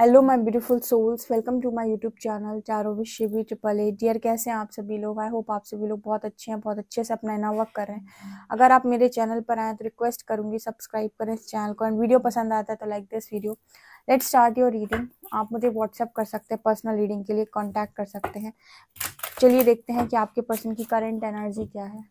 Hello my beautiful souls welcome to my YouTube channel चारो विश्व भी ट्रिपल ए डियर कैसे हैं आप सभी लोग आई होप आप सभी लोग बहुत अच्छे हैं बहुत अच्छे से अपना इना वर्क कर रहे हैं अगर आप मेरे चैनल पर आए तो रिक्वेस्ट करूंगी सब्सक्राइब करें इस चैनल को एंड वीडियो पसंद आता है तो like this video let start your reading आप मुझे व्हाट्सअप कर सकते हैं पर्सनल रीडिंग के लिए कॉन्टैक्ट कर सकते हैं चलिए देखते हैं कि आपके पर्सन की करेंट एनर्जी क्या है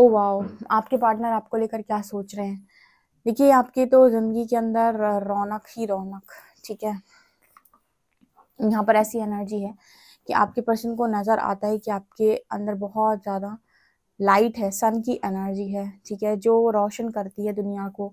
ओ वाओ आपके पार्टनर आपको लेकर क्या सोच रहे हैं देखिए आपकी तो ज़िंदगी के अंदर रौनक ही रौनक ठीक है यहाँ पर ऐसी एनर्जी है कि आपके पर्सन को नज़र आता है कि आपके अंदर बहुत ज़्यादा लाइट है सन की एनर्जी है ठीक है जो रोशन करती है दुनिया को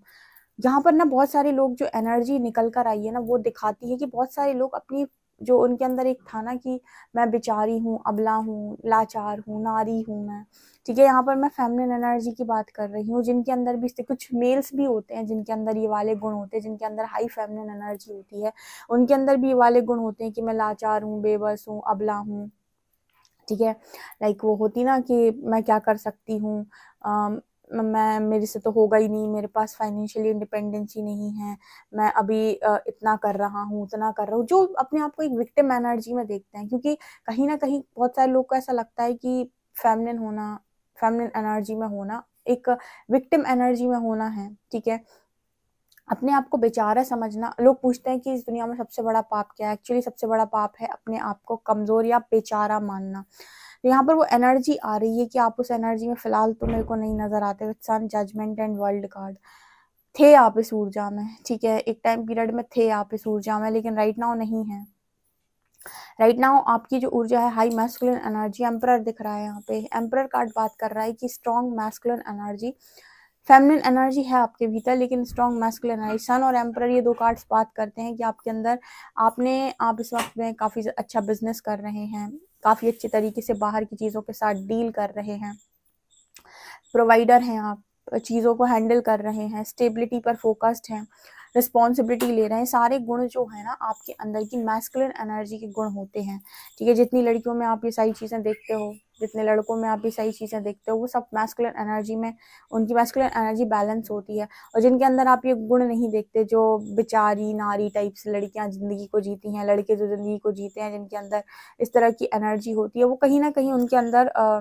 यहाँ पर ना बहुत सारे लोग जो एनर्जी निकल कर आई है ना वो दिखाती है कि बहुत सारे लोग अपनी जो उनके अंदर एक था ना कि मैं बेचारी हूँ अबला हूँ लाचार हूँ नारी हूँ मैं ठीक है यहाँ पर मैं फेमिनिन एनर्जी की बात कर रही हूँ जिनके अंदर भी कुछ मेल्स भी होते हैं जिनके अंदर ये वाले गुण होते हैं जिनके अंदर हाई फेमिनिन एनर्जी होती है उनके अंदर भी ये वाले गुण होते हैं कि मैं लाचार हूँ बेबस हूँ अबला हूँ ठीक है लाइक वो होती ना कि मैं क्या कर सकती हूँ मैं मेरे से तो होगा ही नहीं मेरे पास फाइनेंशियली इंडिपेंडेंस ही नहीं है मैं अभी इतना कर रहा हूँ उतना कर रहा हूँ जो अपने आप को एक विक्टिम एनर्जी में देखते हैं क्योंकि कहीं ना कहीं बहुत सारे लोग को ऐसा लगता है कि फैमिलिन होना फैमिलिन एनर्जी में होना एक विक्टिम एनर्जी में होना है ठीक है अपने आप को बेचारा समझना लोग पूछते हैं कि इस दुनिया में सबसे बड़ा पाप क्या है एक्चुअली सबसे बड़ा पाप है अपने आप को कमज़ोर या बेचारा मानना तो यहाँ पर वो एनर्जी आ रही है कि आप उस एनर्जी में फ़िलहाल तो मेरे को नहीं नज़र आते sun judgement and world card थे आप इस ऊर्जा में ठीक है एक टाइम पीरियड में थे आप इस ऊर्जा में लेकिन राइट नाउ नहीं है राइट नाउ आपकी जो ऊर्जा है हाई मैस्कुलिन एनर्जी एम्प्रर दिख रहा है यहाँ पे एम्प्रर कार्ड बात कर रहा है कि strong masculine energy feminine energy है आपके भीतर लेकिन स्ट्रॉन्ग मैस्कुल एनर्जी सन और एम्प्रर ये दो कार्ड्स बात करते हैं कि आपके अंदर आपने आप इस वक्त में काफ़ी अच्छा बिजनेस कर रहे हैं काफ़ी अच्छे तरीके से बाहर की चीज़ों के साथ डील कर रहे हैं प्रोवाइडर हैं आप चीज़ों को हैंडल कर रहे हैं स्टेबिलिटी पर फोकस्ड हैं रिस्पॉन्सिबिलिटी ले रहे हैं सारे गुण जो है ना आपके अंदर की मैस्कुलर एनर्जी के गुण होते हैं ठीक है जितनी लड़कियों में आप ये सारी चीज़ें देखते हो जितने लड़कों में आप ये सही चीज़ें देखते हो वो सब मैस्कुलर एनर्जी में उनकी मैस्कुलर एनर्जी बैलेंस होती है और जिनके अंदर आप ये गुण नहीं देखते जो बेचारी नारी टाइप से लड़कियां ज़िंदगी को जीती हैं लड़के जो ज़िंदगी को जीते हैं जिनके अंदर इस तरह की एनर्जी होती है वो कहीं ना कहीं उनके अंदर आ,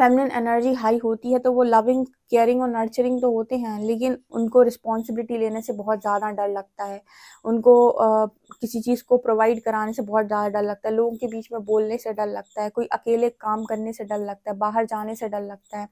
फेमिनिन एनर्जी हाई होती है तो वो लविंग केयरिंग और नर्चरिंग तो होते हैं लेकिन उनको रिस्पॉन्सिबिलिटी लेने से बहुत ज़्यादा डर लगता है उनको आ, किसी चीज़ को प्रोवाइड कराने से बहुत ज़्यादा डर लगता है लोगों के बीच में बोलने से डर लगता है कोई अकेले काम करने से डर लगता है बाहर जाने से डर लगता है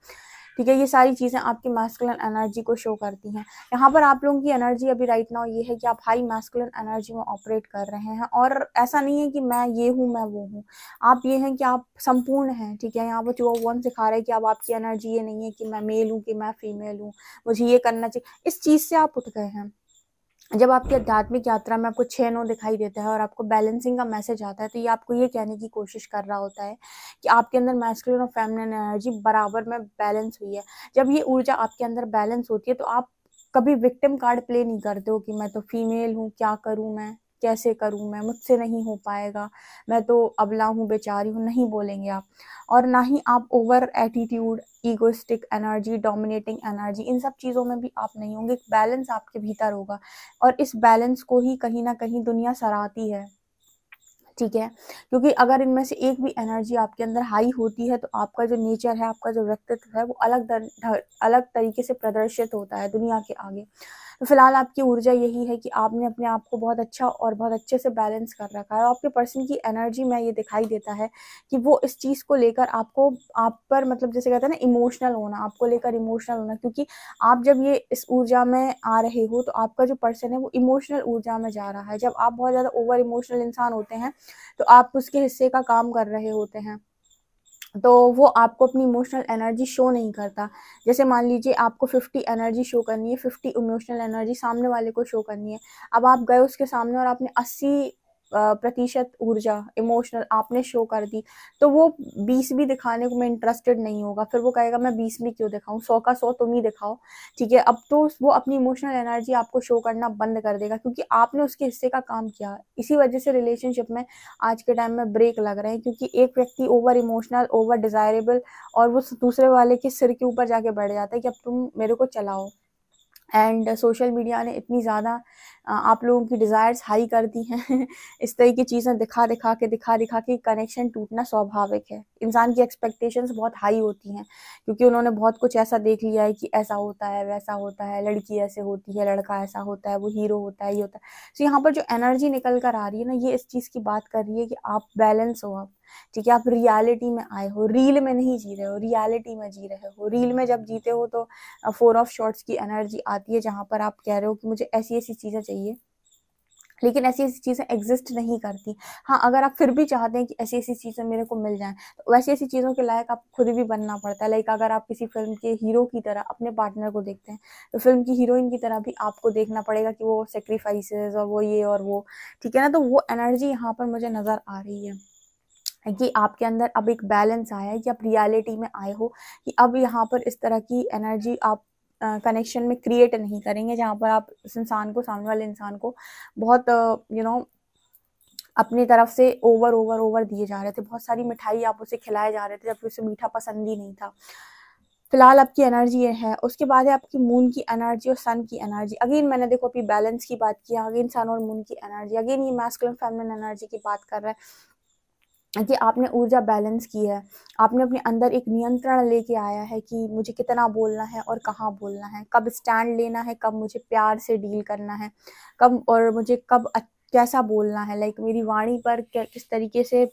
ठीक है ये सारी चीज़ें आपकी मैस्कुलन एनर्जी को शो करती हैं यहाँ पर आप लोगों की एनर्जी अभी राइट नाउ ये है कि आप हाई मैस्कुलन एनर्जी में ऑपरेट कर रहे हैं और ऐसा नहीं है कि मैं ये हूँ मैं वो हूँ आप ये हैं कि आप संपूर्ण हैं ठीक है यहाँ पर जो वन सिखा रहे हैं कि अब आपकी एनर्जी ये नहीं है कि मैं मेल हूँ कि मैं फीमेल हूँ मुझे ये करना चाहिए इस चीज़ से आप उठ गए हैं जब आपकी आध्यात्मिक यात्रा में आपको छः नौ दिखाई देता है और आपको बैलेंसिंग का मैसेज आता है तो ये आपको ये कहने की कोशिश कर रहा होता है कि आपके अंदर मैस्कुलिन और फेमिनिन एनर्जी बराबर में बैलेंस हुई है जब ये ऊर्जा आपके अंदर बैलेंस होती है तो आप कभी विक्टिम कार्ड प्ले नहीं करते हो कि मैं तो फीमेल हूँ क्या करूँ मैं कैसे करूं मैं मुझसे नहीं हो पाएगा मैं तो अबला हूँ बेचारी हूँ नहीं बोलेंगे आप और ना ही आप over attitude egoistic energy dominating energy इन सब चीज़ों में भी आप नहीं होंगे एक बैलेंस आपके भीतर होगा और इस बैलेंस को ही कहीं ना कहीं दुनिया सराहती है ठीक है क्योंकि अगर इनमें से एक भी एनर्जी आपके अंदर हाई होती है तो आपका जो नेचर है आपका जो व्यक्तित्व है वो अलग अलग तरीके से प्रदर्शित होता है दुनिया के आगे तो फिलहाल आपकी ऊर्जा यही है कि आपने अपने आप को बहुत अच्छा और बहुत अच्छे से बैलेंस कर रखा है और आपके पर्सन की एनर्जी में ये दिखाई देता है कि वो इस चीज़ को लेकर आपको आप पर मतलब जैसे कहते हैं ना इमोशनल होना आपको लेकर इमोशनल होना क्योंकि आप जब ये इस ऊर्जा में आ रहे हो तो आपका जो पर्सन है वो इमोशनल ऊर्जा में जा रहा है जब आप बहुत ज़्यादा ओवर इमोशनल इंसान होते हैं तो आप उसके हिस्से का काम कर रहे होते हैं तो वो आपको अपनी इमोशनल एनर्जी शो नहीं करता जैसे मान लीजिए आपको फिफ्टी एनर्जी शो करनी है फिफ्टी इमोशनल एनर्जी सामने वाले को शो करनी है अब आप गए उसके सामने और आपने अस्सी प्रतिशत ऊर्जा इमोशनल आपने शो कर दी तो वो बीस भी दिखाने को मैं इंटरेस्टेड नहीं होगा फिर वो कहेगा मैं बीस भी क्यों दिखाऊं सौ का सौ तुम ही दिखाओ ठीक है अब तो वो अपनी इमोशनल एनर्जी आपको शो करना बंद कर देगा क्योंकि आपने उसके हिस्से का काम किया इसी वजह से रिलेशनशिप में आज के टाइम में ब्रेक लग रहे हैं क्योंकि एक व्यक्ति ओवर इमोशनल ओवर डिजायरेबल और वो दूसरे वाले के सिर के ऊपर जाके बैठ जाता है कि अब तुम मेरे को चलाओ एंड सोशल मीडिया ने इतनी ज़्यादा आप लोगों की डिज़ायर्स हाई कर दी हैं इस तरह की चीज़ें दिखा दिखा के दिखा दिखा के कनेक्शन टूटना स्वाभाविक है इंसान की एक्सपेक्टेशंस बहुत हाई होती हैं क्योंकि उन्होंने बहुत कुछ ऐसा देख लिया है कि ऐसा होता है वैसा होता है लड़की ऐसे होती है लड़का ऐसा होता है वो हीरो होता है ये होता है सो so, यहाँ पर जो एनर्जी निकल कर आ रही है ना ये इस चीज़ की बात कर रही है कि आप बैलेंस हो आप ठीक है आप रियलिटी में आए हो रील में नहीं जी रहे हो रियलिटी में जी रहे हो रील में जब जीते हो तो फोर ऑफ शॉर्ट्स की एनर्जी आती है जहां पर आप कह रहे हो कि मुझे ऐसी ऐसी चीज़ें चाहिए लेकिन ऐसी ऐसी चीज़ें एग्जिस्ट नहीं करती हाँ अगर आप फिर भी चाहते हैं कि ऐसी ऐसी चीज़ें मेरे को मिल जाएं तो वैसी ऐसी चीज़ों के लायक आप खुद भी बनना पड़ता है लाइक अगर आप किसी फिल्म के हीरो की तरह अपने पार्टनर को देखते हैं तो फिल्म की हीरोइन की तरह भी आपको देखना पड़ेगा कि वो सेक्रीफाइसेस और वो ये और वो ठीक है ना तो वो एनर्जी यहाँ पर मुझे नज़र आ रही है कि आपके अंदर अब एक बैलेंस आया है कि आप रियलिटी में आए हो कि अब यहाँ पर इस तरह की एनर्जी आप कनेक्शन में क्रिएट नहीं करेंगे जहाँ पर आप उस इंसान को सामने वाले इंसान को बहुत यू नो अपनी तरफ से ओवर ओवर ओवर दिए जा रहे थे बहुत सारी मिठाई आप उसे खिलाए जा रहे थे जबकि उसे मीठा पसंद ही नहीं था फिलहाल आपकी एनर्जी ये है उसके बाद है आपकी मून की एनर्जी और सन की एनर्जी अगेन मैंने देखो अभी बैलेंस की बात किया अगेन सन और मून की एनर्जी अगेन ये मैस्कुलिन फेमिनिन एनर्जी की बात कर रहा है कि आपने ऊर्जा बैलेंस की है आपने अपने अंदर एक नियंत्रण लेके आया है कि मुझे कितना बोलना है और कहाँ बोलना है कब स्टैंड लेना है कब मुझे प्यार से डील करना है कब और मुझे कब कैसा बोलना है लाइक मेरी वाणी पर किस तरीके से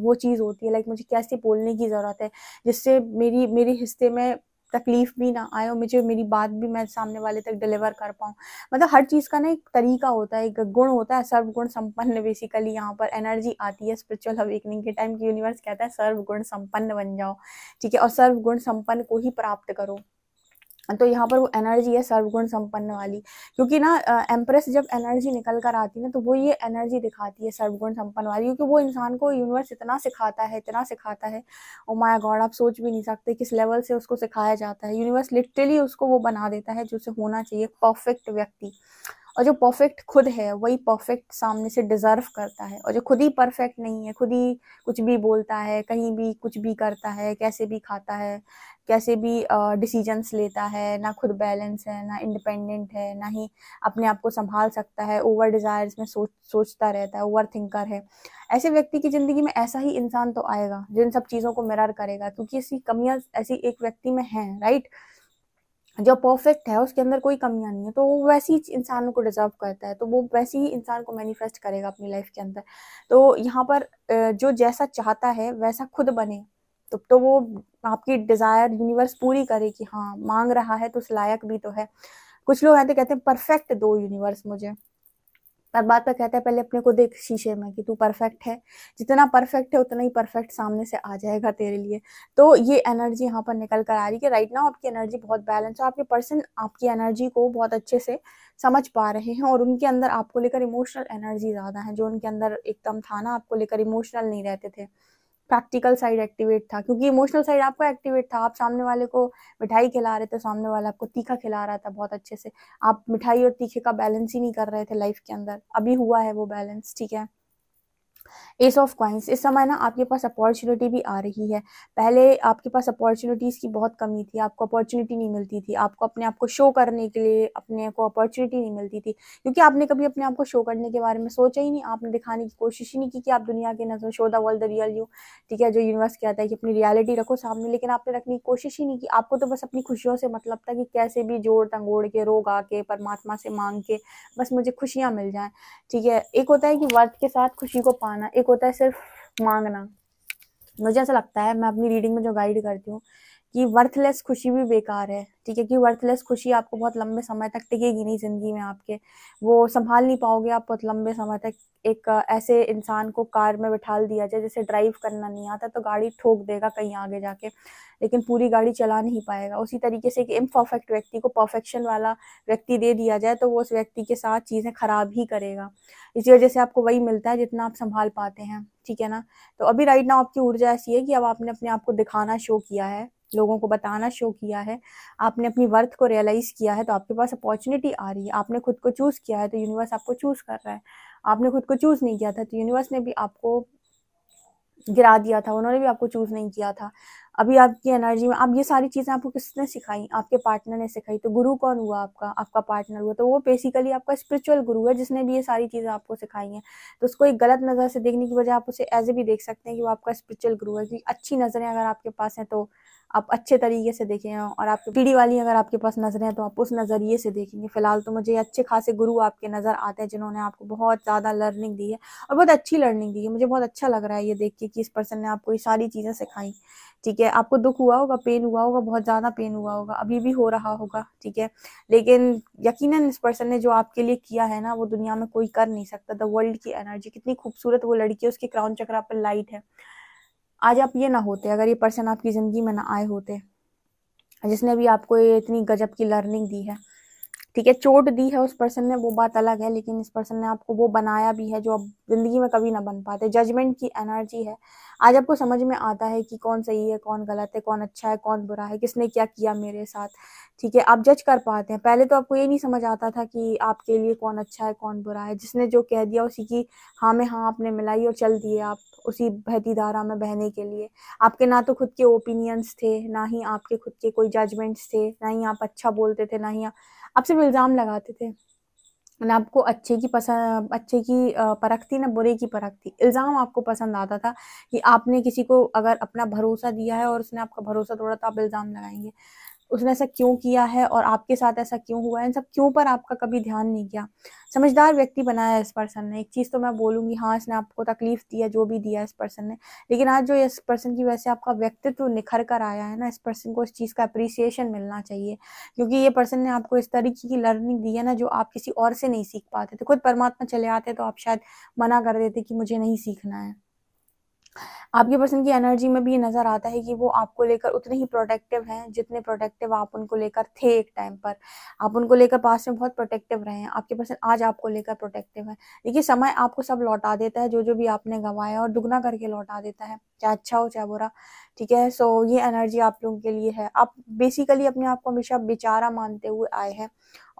वो चीज़ होती है लाइक मुझे कैसे बोलने की ज़रूरत है जिससे मेरी मेरे हिस्से में तकलीफ़ भी ना आए और मुझे मेरी बात भी मैं सामने वाले तक डिलीवर कर पाऊँ मतलब हर चीज़ का ना एक तरीका होता है एक गुण होता है सर्वगुण संपन्न बेसिकली यहाँ पर एनर्जी आती है स्पिरिचुअल अवेकनिंग के टाइम की यूनिवर्स कहता है सर्वगुण संपन्न बन जाओ ठीक है और सर्वगुण संपन्न को ही प्राप्त करो तो यहाँ पर वो एनर्जी है सर्वगुण संपन्न वाली क्योंकि ना एम्प्रेस जब एनर्जी निकल कर आती है ना तो वो ये एनर्जी दिखाती है सर्वगुण संपन्न वाली क्योंकि वो इंसान को यूनिवर्स इतना सिखाता है इतना सिखाता है ओ माया गॉड आप सोच भी नहीं सकते किस लेवल से उसको सिखाया जाता है यूनिवर्स लिटरली उसको वो बना देता है जो उसे होना चाहिए परफेक्ट व्यक्ति और जो परफेक्ट खुद है वही परफेक्ट सामने से डिजर्व करता है और जो खुद ही परफेक्ट नहीं है खुद ही कुछ भी बोलता है कहीं भी कुछ भी करता है कैसे भी खाता है कैसे भी डिसीजंस uh, लेता है ना खुद बैलेंस है ना इंडिपेंडेंट है ना ही अपने आप को संभाल सकता है ओवर डिज़ायर्स में सोच सोचता रहता है ओवर थिंकर है ऐसे व्यक्ति की ज़िंदगी में ऐसा ही इंसान तो आएगा जिन सब चीज़ों को मिरर करेगा क्योंकि ऐसी कमियाँ ऐसी एक व्यक्ति में हैं राइट right? जो परफेक्ट है उसके अंदर कोई कमियाँ नहीं है तो वो वैसे ही इंसान को डिज़र्व करता है तो वो वैसे ही इंसान को मैनिफेस्ट करेगा अपनी लाइफ के अंदर तो यहाँ पर जो जैसा चाहता है वैसा खुद बने तो तो वो आपकी डिज़ायर यूनिवर्स पूरी करे कि हाँ मांग रहा है तो उस लायक भी तो है कुछ लोग आते कहते हैं परफेक्ट दो यूनिवर्स मुझे पर बात पर कहते हैं पहले अपने को देख शीशे में कि तू परफेक्ट है जितना परफेक्ट है उतना ही परफेक्ट सामने से आ जाएगा तेरे लिए तो ये एनर्जी यहाँ पर निकल कर आ रही है राइट नाउ आपकी एनर्जी बहुत बैलेंस है आपके पर्सन आपकी एनर्जी को बहुत अच्छे से समझ पा रहे हैं और उनके अंदर आपको लेकर इमोशनल एनर्जी ज़्यादा है जो उनके अंदर एकदम था ना आपको लेकर इमोशनल नहीं रहते थे प्रैक्टिकल साइड एक्टिवेट था क्योंकि इमोशनल साइड आपका एक्टिवेट था आप सामने वाले को मिठाई खिला रहे थे सामने वाला आपको तीखा खिला रहा था बहुत अच्छे से आप मिठाई और तीखे का बैलेंस ही नहीं कर रहे थे लाइफ के अंदर अभी हुआ है वो बैलेंस ठीक है एस ऑफ क्वाइंस इस समय ना आपके पास अपॉर्चुनिटी भी आ रही है पहले आपके पास अपॉर्चुनिटीज़ की बहुत कमी थी आपको अपॉर्चुनिटी नहीं मिलती थी आपको अपने आप को शो करने के लिए अपने को अपॉर्चुनिटी नहीं मिलती थी क्योंकि आपने कभी अपने आप को शो करने के बारे में सोचा ही नहीं आपने दिखाने की कोशिश ही नहीं की कि आप दुनिया के नजर show the world the real you ठीक है जो यूनिवर्स कहता है कि अपनी रियलिटी रखो सामने लेकिन आपने रखने की कोशिश ही नहीं की आपको तो बस अपनी खुशियों से मतलब था कि कैसे भी जोड़ तंगोड़ के रोग आके परमात्मा से मांग के बस मुझे खुशियाँ मिल जाएँ ठीक है एक होता है कि वर्थ के साथ खुशी को पाना पाना एक होता है सिर्फ मांगना मुझे ऐसा लगता है मैं अपनी रीडिंग में जो गाइड करती हूँ कि वर्थलेस खुशी भी बेकार है ठीक है कि वर्थलेस खुशी आपको बहुत लंबे समय तक टिकेगी नहीं ज़िंदगी में आपके वो संभाल नहीं पाओगे आप बहुत लंबे समय तक एक ऐसे इंसान को कार में बिठाल दिया जाए जैसे ड्राइव करना नहीं आता तो गाड़ी ठोक देगा कहीं आगे जाके लेकिन पूरी गाड़ी चला नहीं पाएगा उसी तरीके से एक इम्परफेक्ट व्यक्ति को परफेक्शन वाला व्यक्ति दे दिया जाए तो वो उस व्यक्ति के साथ चीज़ें ख़राब ही करेगा इसी वजह से आपको वही मिलता है जितना आप संभाल पाते हैं ठीक है ना तो अभी राइट ना आपकी ऊर्जा ऐसी है कि अब आपने अपने आप को दिखाना शो किया है लोगों को बताना शो किया है आपने अपनी वर्थ को रियलाइज़ किया है तो आपके पास अपॉर्चुनिटी आ रही है आपने खुद को चूज़ किया है तो यूनिवर्स आपको चूज़ कर रहा है आपने खुद को चूज़ नहीं किया था तो यूनिवर्स ने भी आपको गिरा दिया था उन्होंने भी आपको चूज़ नहीं किया था अभी आपकी एनर्जी में आप ये सारी चीज़ें आपको किसने सिखाई आपके पार्टनर ने सिखाई तो गुरु कौन हुआ आपका आपका पार्टनर हुआ तो वो बेसिकली आपका स्पिरिचुअल गुरु है जिसने भी ये सारी चीज़ें आपको सिखाई हैं तो उसको एक गलत नज़र से देखने की वजह आप उसे एज ए भी देख सकते हैं कि वो आपका स्पिरिचुअल गुरु है अच्छी नज़रें अगर आपके पास हैं तो आप अच्छे तरीके से देखें और आप पीढ़ी वाली अगर आपके पास नज़रें हैं तो आप उस नज़रिए से देखेंगे फ़िलहाल तो मुझे अच्छे खासे गुरु आपके नज़र आते हैं जिन्होंने आपको बहुत ज़्यादा लर्निंग दी है और बहुत अच्छी लर्निंग दी है मुझे बहुत अच्छा लग रहा है ये देख के कि इस पर्सन ने आपको ये सारी चीज़ें सिखाई ठीक है आपको दुख हुआ होगा पेन हुआ होगा बहुत ज़्यादा पेन हुआ होगा अभी भी हो रहा होगा ठीक है लेकिन यकीन इस पर्सन ने जो आपके लिए किया है ना वो दुनिया में कोई कर नहीं सकता द वर्ल्ड की एनर्जी कितनी खूबसूरत वो लड़की है उसके क्राउन चक्रा पर लाइट है आज आप ये ना होते अगर ये पर्सन आपकी ज़िंदगी में ना आए होते जिसने भी आपको ये इतनी गजब की लर्निंग दी है ठीक है चोट दी है उस पर्सन ने वो बात अलग है लेकिन इस पर्सन ने आपको वो बनाया भी है जो आप ज़िंदगी में कभी ना बन पाते जजमेंट की एनर्जी है आज आपको समझ में आता है कि कौन सही है कौन गलत है कौन अच्छा है कौन बुरा है किसने क्या किया मेरे साथ ठीक है आप जज कर पाते हैं पहले तो आपको ये नहीं समझ आता था कि आपके लिए कौन अच्छा है कौन बुरा है जिसने जो कह दिया उसी की हाँ में हाँ आपने मिलाई और चल दिए आप उसी धारा में बहने के लिए आपके ना तो खुद के ओपिनियंस थे ना ही आपके खुद के कोई जजमेंट्स थे ना ही आप अच्छा बोलते थे ना ही आप सिर्फ इल्ज़ाम लगाते थे ना आपको अच्छे की पसंद अच्छे की परख थी ना बुरे की परख थी इल्ज़ाम आपको पसंद आता था कि आपने किसी को अगर अपना भरोसा दिया है और उसने आपका भरोसा तोड़ा तो आप इल्ज़ाम लगाएंगे उसने ऐसा क्यों किया है और आपके साथ ऐसा क्यों हुआ है इन सब क्यों पर आपका कभी ध्यान नहीं गया समझदार व्यक्ति बनाया इस पर्सन ने एक चीज़ तो मैं बोलूँगी हाँ इसने आपको तकलीफ दिया जो भी दिया इस पर्सन ने लेकिन आज जो इस पर्सन की वजह से आपका व्यक्तित्व निखर कर आया है ना इस पर्सन को इस चीज़ का अप्रिसिएशन मिलना चाहिए क्योंकि ये पर्सन ने आपको इस तरीके की लर्निंग दी है ना जो आप किसी और से नहीं सीख पाते थे खुद परमात्मा चले आते तो आप शायद मना कर देते कि मुझे नहीं सीखना है आपके पर्सन की एनर्जी में भी ये नज़र आता है कि वो आपको लेकर उतने ही प्रोटेक्टिव हैं जितने प्रोटेक्टिव आप उनको लेकर थे एक टाइम पर आप उनको लेकर पास में बहुत प्रोटेक्टिव रहे हैं आपके पर्सन आज आपको लेकर प्रोटेक्टिव है देखिए समय आपको सब लौटा देता है जो जो भी आपने गंवाया और दुगना करके लौटा देता है चाहे अच्छा हो चाहे बुरा ठीक है सो ये एनर्जी आप लोगों के लिए है आप बेसिकली अपने आप को हमेशा बेचारा मानते हुए आए हैं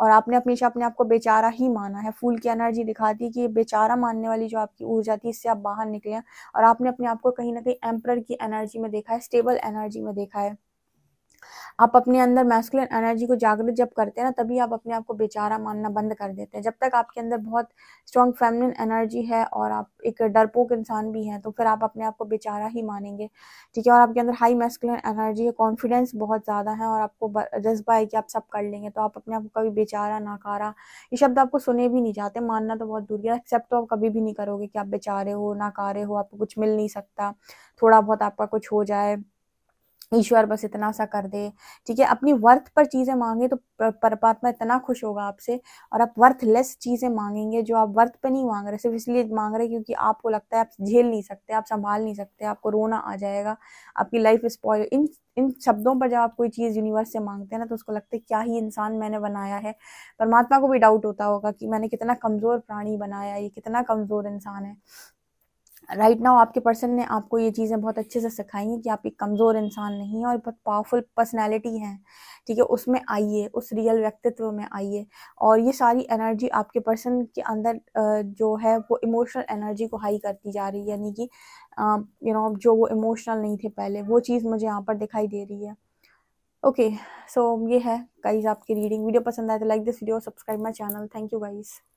और आपने हमेशा अपने आप को बेचारा ही माना है फूल की एनर्जी दिखाती है कि बेचारा मानने वाली जो आपकी ऊर्जा थी इससे आप बाहर निकले और आपने अपने आप को कहीं ना कहीं एम्प्रर की एनर्जी में देखा है स्टेबल एनर्जी में देखा है आप अपने अंदर मैस्कुलिन एनर्जी को जागृत जब करते हैं ना तभी आप अपने आप को बेचारा मानना बंद कर देते हैं जब तक आपके अंदर बहुत स्ट्रॉन्ग फेमिनिन एनर्जी है और आप एक डरपोक इंसान भी हैं तो फिर आप अपने आप को बेचारा ही मानेंगे ठीक है और आपके अंदर हाई मैस्कुलिन एनर्जी है कॉन्फिडेंस बहुत ज़्यादा है और आपको जज्बा है कि आप सब कर लेंगे तो आप अपने आप को कभी बेचारा नाकारा ये शब्द आपको सुने भी नहीं जाते मानना तो बहुत दूर गया एक्सेप्ट तो आप कभी भी नहीं करोगे कि आप बेचारे हो नाकारे हो आपको कुछ मिल नहीं सकता थोड़ा बहुत आपका कुछ हो जाए ईश्वर बस इतना सा कर दे ठीक है अपनी वर्थ पर चीज़ें मांगे तो परमात्मा इतना खुश होगा आपसे और आप वर्थलेस चीज़ें मांगेंगे जो आप वर्थ पर नहीं मांग रहे सिर्फ इसलिए मांग रहे क्योंकि आपको लगता है आप झेल नहीं सकते आप संभाल नहीं सकते आपको रोना आ जाएगा आपकी लाइफ स्पॉयल इन इन शब्दों पर जब आप कोई चीज़ यूनिवर्स से मांगते हैं ना तो उसको लगता है क्या ही इंसान मैंने बनाया है परमात्मा को भी डाउट होता होगा कि मैंने कितना कमज़ोर प्राणी बनाया ये कितना कमज़ोर इंसान है राइट right नाउ आपके पर्सन ने आपको ये चीज़ें बहुत अच्छे से सिखाई हैं कि आप एक कमज़ोर इंसान नहीं हैं और बहुत पावरफुल पर्सनैलिटी हैं ठीक है उसमें आइए उस रियल व्यक्तित्व में आइए और ये सारी एनर्जी आपके पर्सन के अंदर जो है वो इमोशनल एनर्जी को हाई करती जा रही है यानी कि यू नो जो वो इमोशनल नहीं थे पहले वो चीज़ मुझे यहाँ पर दिखाई दे रही है ओके okay, सो so ये है गाइज आपकी रीडिंग वीडियो पसंद आए तो like this video subscribe my channel thank you guys